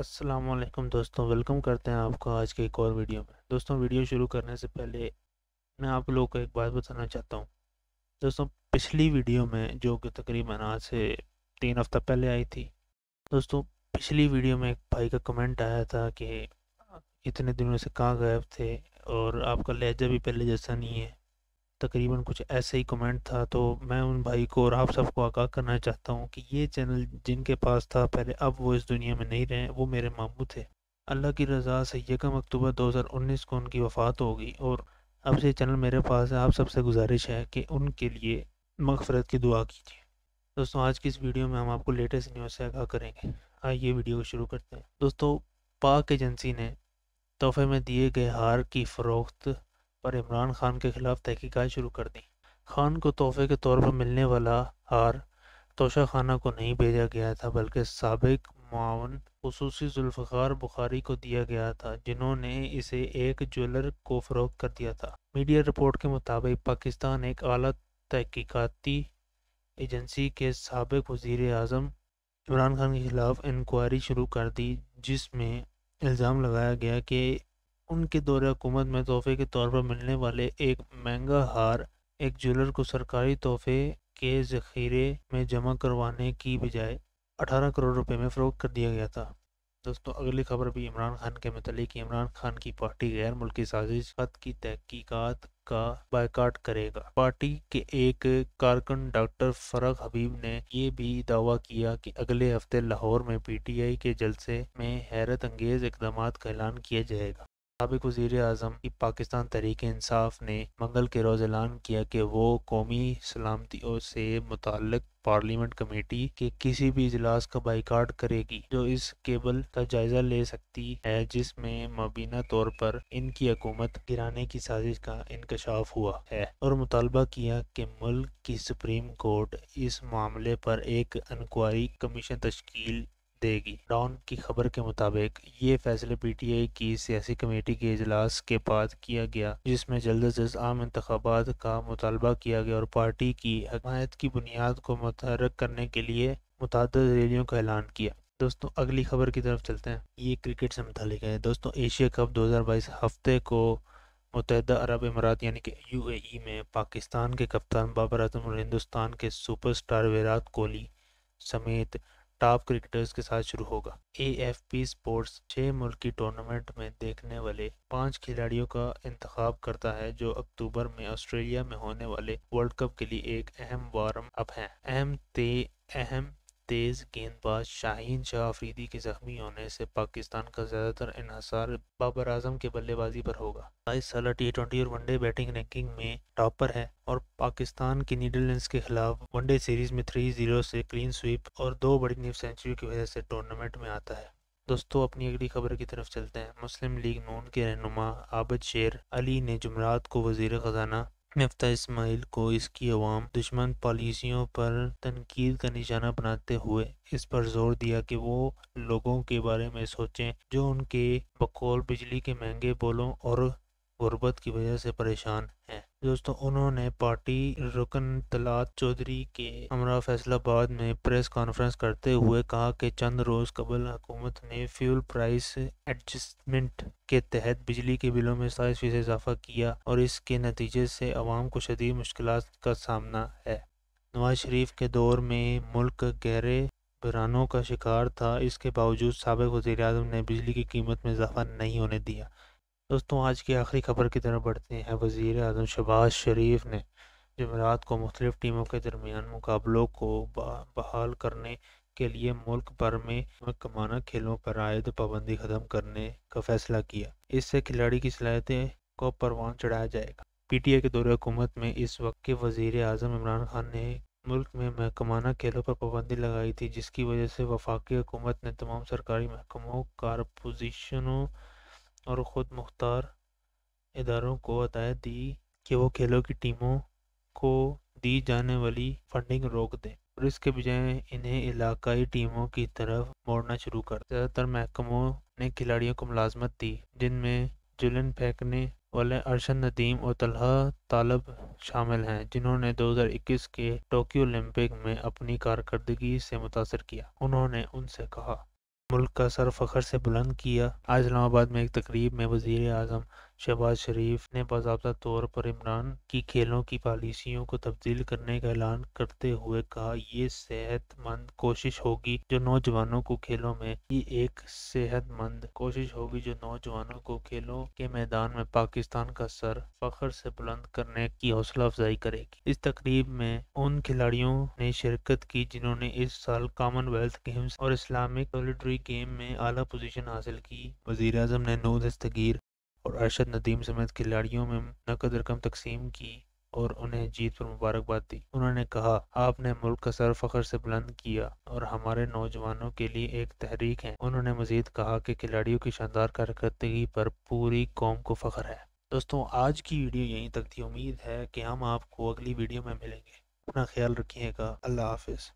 असलम दोस्तों वेलकम करते हैं आपको आज के एक और वीडियो में दोस्तों वीडियो शुरू करने से पहले मैं आप लोगों को एक बात बताना चाहता हूँ दोस्तों पिछली वीडियो में जो कि तकरीबन आज से तीन हफ्ता पहले आई थी दोस्तों पिछली वीडियो में एक भाई का कमेंट आया था कि इतने दिनों से कहाँ गायब थे और आपका लहजा भी पहले जैसा नहीं है तकरीबन कुछ ऐसे ही कमेंट था तो मैं उन भाई को और आप सबको आगाह करना चाहता हूँ कि ये चैनल जिनके पास था पहले अब वो इस दुनिया में नहीं रहे वो मेरे मामू थे अल्लाह की रज़ा से यकम अक्टूबर 2019 को उनकी वफ़ात हो गई और अब से चैनल मेरे पास है आप सबसे गुजारिश है कि उनके लिए मगफरत की दुआ कीजिए दोस्तों आज की इस वीडियो में हम आपको लेटेस्ट न्यूज़ से आगाह करेंगे आइए वीडियो को शुरू करते हैं दोस्तों पाक एजेंसी ने तोहफे में दिए गए हार की फ़रोख्त पर इमरान खान के खिलाफ तहकीकत शुरू कर दी खान को तोहफे के तौर पर मिलने वाला हार तोशा खाना को नहीं भेजा गया था बल्कि सबक मावन खसूसी जुल्फ़ार बुखारी को दिया गया था जिन्होंने इसे एक ज्वेलर को फरोख कर दिया था मीडिया रिपोर्ट के मुताबिक पाकिस्तान एक अली तहकीकती एजेंसी के सबक वजीर अजम इमरान खान के खिलाफ इंक्वायरी शुरू कर दी जिसमें इल्ज़ाम लगाया गया कि उनके दौरे हुकूमत में तोहफे के तौर पर मिलने वाले एक महंगा हार एक ज्वेलर को सरकारी तोहफे के जखीरे में जमा करवाने की बजाय 18 करोड़ रुपए में फरोख कर दिया गया था दोस्तों अगली खबर भी इमरान खान के मतलब इमरान खान की पार्टी गैर मुल्की साजिश खत की तहकीकत का बायकाट करेगा पार्टी के एक कारकन डॉक्टर फरग हबीब ने यह भी दावा किया कि अगले हफ्ते लाहौर में पीटीआई के जलसे में हैरत अंगेज इकदाम का ऐलान किया जाएगा सबक वजीर अजम पाकिस्तान तहरीक इंसाफ ने मंगल के रोज़ ऐलान किया कि वो कौमी सलामती से मुतल पार्लियामेंट कमेटी के किसी भी इजलास का बाइकाट करेगी जो इस केबल का जायजा ले सकती है जिसमें मबीना तौर पर इनकी हकूमत गिराने की साजिश का इंकशाफ हुआ है और मुतालबा किया कि मुल्क की सुप्रीम कोर्ट इस मामले पर एक इंक्वायरी कमीशन तश्कील देगी डॉन की खबर के मुताबिक ये फैसला पीटीआई की सियासी कमेटी के इजलास के बाद किया गया जिसमें जल्द अज जल्द आम इंतबात का मुतालबा किया गया और पार्टी की हमायत की बुनियाद को मुतहरक करने के लिए मुतद रैलियों का ऐलान किया दोस्तों अगली खबर की तरफ चलते हैं ये क्रिकेट से मुतलिक है दोस्तों एशिया कप 2022 हफ्ते को मुतहदा अरब अमारात यानी कि यूएई में पाकिस्तान के कप्तान बाबर आजम और हिंदुस्तान के सुपरस्टार विराट कोहली समेत टॉप क्रिकेटर्स के साथ शुरू होगा ए एफ पी स्पोर्ट्स छह मुल्की टूर्नामेंट में देखने वाले पांच खिलाड़ियों का इंतखब करता है जो अक्टूबर में ऑस्ट्रेलिया में होने वाले वर्ल्ड कप के लिए एक अहम वार्म अप है अहम ते अहम तेज़ गेंदबाज शाहीन शाह अफरीदी के ज़ख्मी होने से पाकिस्तान का ज़्यादातर इन्हसार बाबर आजम के बल्लेबाजी पर होगा बाईस साल टी ट्वेंटी और वनडे बैटिंग रैंकिंग में टॉप पर है और पाकिस्तान की नीदरलैंड के खिलाफ वनडे सीरीज में थ्री जीरो से क्लीन स्वीप और दो बड़ी न्यू सेंचुरी की वजह से टूर्नामेंट में आता है दोस्तों अपनी अगली खबर की तरफ चलते हैं मुस्लिम लीग नून के रहनुमा आबद शेर अली ने जुमरात को वजीर खजाना मफ्ता इसमाइल को इसकी अवाम दुश्मन पॉलिसियों पर तनकीद का निशाना बनाते हुए इस पर जोर दिया कि वो लोगों के बारे में सोचें जो उनके बकौल बिजली के महंगे बोलों और गुर्बत की वजह से परेशान हैं दोस्तों उन्होंने पार्टी रुकन तलात चौधरी के हमरा फैसलाबाद में प्रेस कॉन्फ्रेंस करते हुए कहा कि चंद रोज़ कबल हुकूमत ने फ्यूल प्राइस एडजस्टमेंट के तहत बिजली के बिलों में साइस फीसद इजाफा किया और इसके नतीजे से आवाम को शदीद मुश्किल का सामना है नवाज शरीफ के दौर में मुल्क गहरे बहरानों का शिकार था इसके बावजूद सबक वजी अजम ने बिजली की कीमत में इजाफा नहीं होने दिया दोस्तों आज की आखिरी खबर की तरफ बढ़ते हैं वज़ी अजम शहबाज शरीफ ने जमेरात को मुख्तलिफ टीमों के दरमियान मुकाबलों को बहाल करने के लिए मुल्क भर में कमाना खेलों पर आयद पाबंदी ख़त्म करने का फैसला किया इससे खिलाड़ी की सलाहियतें को परवान चढ़ाया जाएगा पी टी ए के दौरे हुकूमत में इस वक्त के वजीर अजम इमरान खान ने मुल्क में महकमाना खेलों पर पाबंदी लगाई थी जिसकी वजह से वफाकी हुकूमत ने तमाम सरकारी महकमों कारपोजिशनों और ख़ुद मुख्तार इदारों को हदायत दी कि वो खेलों की टीमों को दी जाने वाली फंडिंग रोक दें और इसके बजाय इन्हें इलाकाई टीमों की तरफ मोड़ना शुरू कर ज़्यादातर महकमों ने खिलाड़ियों को मुलाजमत दी जिनमें जुलन फेंकने वाले अरशद नदीम और तलहा तालब शामिल हैं जिन्होंने 2021 के टोक्यो ओलंपिक में अपनी कारकर्दगी से मुतासर किया उन्होंने उनसे कहा मुल्क का सर फ़ख्र से बुलंद किया आज इस्लामाबाद में एक तकरीब में वजीर अजम शहबाज शरीफ ने बाबा तौर पर इमरान की खेलों की पॉलिसियों को तब्दील करने का ऐलान करते हुए कहा यह सेहतमंद कोशिश होगी जो नौजवानों को खेलों में ये एक सेहतमंद कोशिश होगी जो नौजवानों को खेलों के मैदान में पाकिस्तान का सर फखर से बुलंद करने की हौसला अफजाई करेगी इस तकरीब में उन खिलाड़ियों ने शिरकत की जिन्होंने इस साल कॉमनवेल्थ गेम्स और इस्लामिक गेम में आला पोजीशन हासिल की वजीर अजम ने नौ दस्तगीर और अरशद नदीम समेत खिलाड़ियों में नकद रकम तकसीम की और उन्हें जीत पर मुबारकबाद दी उन्होंने कहा आपने मुल्क का सर फखर से बुलंद किया और हमारे नौजवानों के लिए एक तहरीक है उन्होंने मजीद कहा कि खिलाड़ियों की शानदार कारकर्दगी पर पूरी कौम को फख्र है दोस्तों आज की वीडियो यहीं तक थी उम्मीद है कि हम आपको अगली वीडियो में मिलेंगे अपना ख्याल रखिएगा अल्लाह हाफिज़